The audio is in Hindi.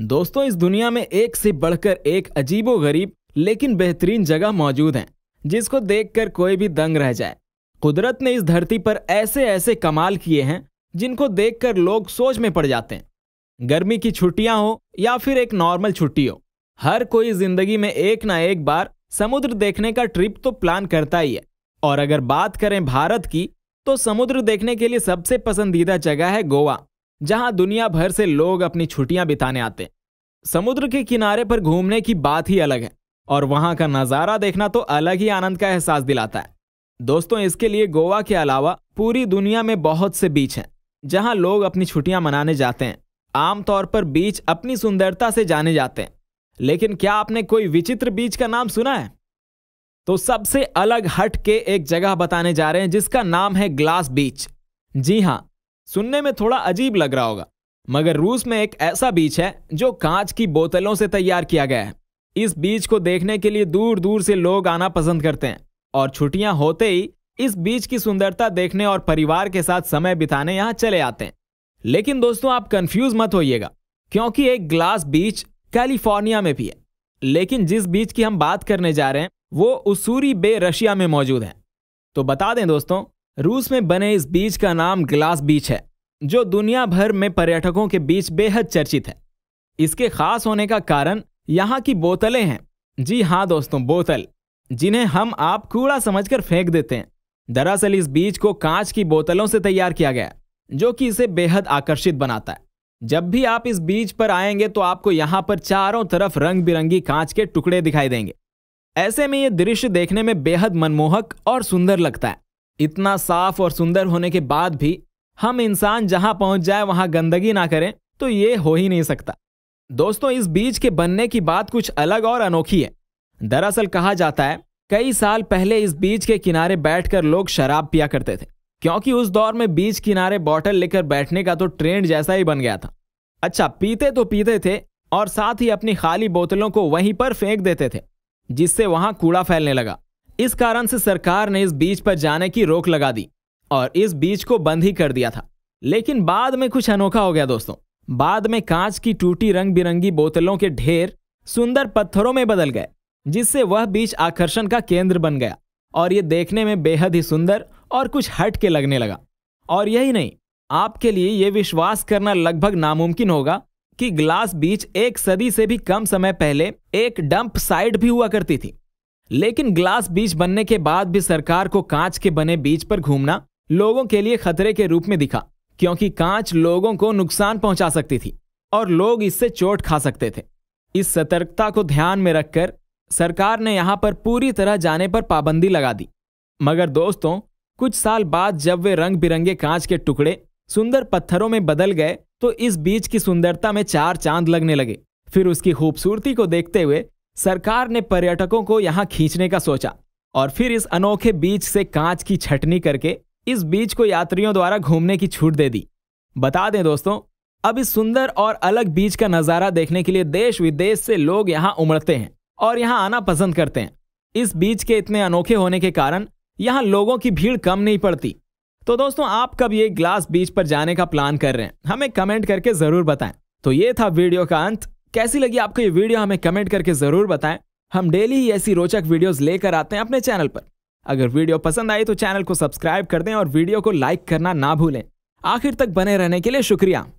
दोस्तों इस दुनिया में एक से बढ़कर एक अजीबो गरीब लेकिन बेहतरीन जगह मौजूद है जिसको देखकर कोई भी दंग रह जाए कुदरत ने इस धरती पर ऐसे ऐसे कमाल किए हैं जिनको देखकर लोग सोच में पड़ जाते हैं गर्मी की छुट्टियां हो या फिर एक नॉर्मल छुट्टी हो हर कोई जिंदगी में एक ना एक बार समुद्र देखने का ट्रिप तो प्लान करता ही है और अगर बात करें भारत की तो समुद्र देखने के लिए सबसे पसंदीदा जगह है गोवा जहां दुनिया भर से लोग अपनी छुट्टियां बिताने आते हैं समुद्र के किनारे पर घूमने की बात ही अलग है और वहां का नज़ारा देखना तो अलग ही आनंद का एहसास दिलाता है दोस्तों इसके लिए गोवा के अलावा पूरी दुनिया में बहुत से बीच हैं जहां लोग अपनी छुट्टियां मनाने जाते हैं आमतौर पर बीच अपनी सुंदरता से जाने जाते हैं लेकिन क्या आपने कोई विचित्र बीच का नाम सुना है तो सबसे अलग हट के एक जगह बताने जा रहे हैं जिसका नाम है ग्लास बीच जी हाँ सुनने में थोड़ा अजीब लग रहा होगा मगर रूस में एक ऐसा बीच है जो कांच की बोतलों से तैयार किया गया है इस बीच को देखने के लिए दूर दूर से लोग आना पसंद करते हैं और छुट्टियां होते ही इस बीच की सुंदरता देखने और परिवार के साथ समय बिताने यहाँ चले आते हैं लेकिन दोस्तों आप कंफ्यूज मत होइएगा क्योंकि एक ग्लास बीच कैलिफोर्निया में भी है लेकिन जिस बीच की हम बात करने जा रहे हैं वो उसूरी बे रशिया में मौजूद है तो बता दें दोस्तों रूस में बने इस बीच का नाम ग्लास बीच है जो दुनिया भर में पर्यटकों के बीच बेहद चर्चित है इसके खास होने का कारण यहाँ की बोतलें हैं जी हाँ दोस्तों बोतल जिन्हें हम आप कूड़ा समझकर फेंक देते हैं दरअसल इस बीच को कांच की बोतलों से तैयार किया गया जो कि इसे बेहद आकर्षित बनाता है जब भी आप इस बीच पर आएंगे तो आपको यहाँ पर चारों तरफ रंग बिरंगी कांच के टुकड़े दिखाई देंगे ऐसे में ये दृश्य देखने में बेहद मनमोहक और सुंदर लगता है इतना साफ और सुंदर होने के बाद भी हम इंसान जहां पहुंच जाए वहां गंदगी ना करें तो ये हो ही नहीं सकता दोस्तों इस बीज के बनने की बात कुछ अलग और अनोखी है दरअसल कहा जाता है कई साल पहले इस बीज के किनारे बैठकर लोग शराब पिया करते थे क्योंकि उस दौर में बीज किनारे बॉटल लेकर बैठने का तो ट्रेंड जैसा ही बन गया था अच्छा पीते तो पीते थे और साथ ही अपनी खाली बोतलों को वहीं पर फेंक देते थे जिससे वहां कूड़ा फैलने लगा इस कारण से सरकार ने इस बीच पर जाने की रोक लगा दी और इस बीच को बंद ही कर दिया था लेकिन बाद में कुछ अनोखा हो गया दोस्तों बाद में कांच की टूटी रंग बिरंगी बोतलों के ढेर सुंदर पत्थरों में बदल गए जिससे वह बीच आकर्षण का केंद्र बन गया और ये देखने में बेहद ही सुंदर और कुछ हट के लगने लगा और यही नहीं आपके लिए ये विश्वास करना लगभग नामुमकिन होगा कि ग्लास बीच एक सदी से भी कम समय पहले एक डंप साइट भी हुआ करती थी लेकिन ग्लास बीच बनने के बाद भी सरकार को कांच के बने बीच पर घूमना लोगों के लिए खतरे के रूप में दिखा क्योंकि कांच लोगों को नुकसान पहुंचा सकती थी और लोग इससे चोट खा सकते थे इस सतर्कता को ध्यान में रखकर सरकार ने यहाँ पर पूरी तरह जाने पर पाबंदी लगा दी मगर दोस्तों कुछ साल बाद जब वे रंग बिरंगे कांच के टुकड़े सुंदर पत्थरों में बदल गए तो इस बीच की सुंदरता में चार चांद लगने लगे फिर उसकी खूबसूरती को देखते हुए सरकार ने पर्यटकों को यहाँ खींचने का सोचा और फिर इस अनोखे बीच से कांच की छटनी करके इस बीच को यात्रियों द्वारा घूमने की छूट दे दी बता दें दोस्तों अब इस सुंदर और अलग बीच का नज़ारा देखने के लिए देश विदेश से लोग यहाँ उमड़ते हैं और यहाँ आना पसंद करते हैं इस बीच के इतने अनोखे होने के कारण यहाँ लोगों की भीड़ कम नहीं पड़ती तो दोस्तों आप कब ये ग्लास बीच पर जाने का प्लान कर रहे हैं हमें कमेंट करके ज़रूर बताएं तो ये था वीडियो का अंत कैसी लगी आपको ये वीडियो हमें कमेंट करके जरूर बताएं हम डेली ही ऐसी रोचक वीडियोस लेकर आते हैं अपने चैनल पर अगर वीडियो पसंद आई तो चैनल को सब्सक्राइब कर दें और वीडियो को लाइक करना ना भूलें आखिर तक बने रहने के लिए शुक्रिया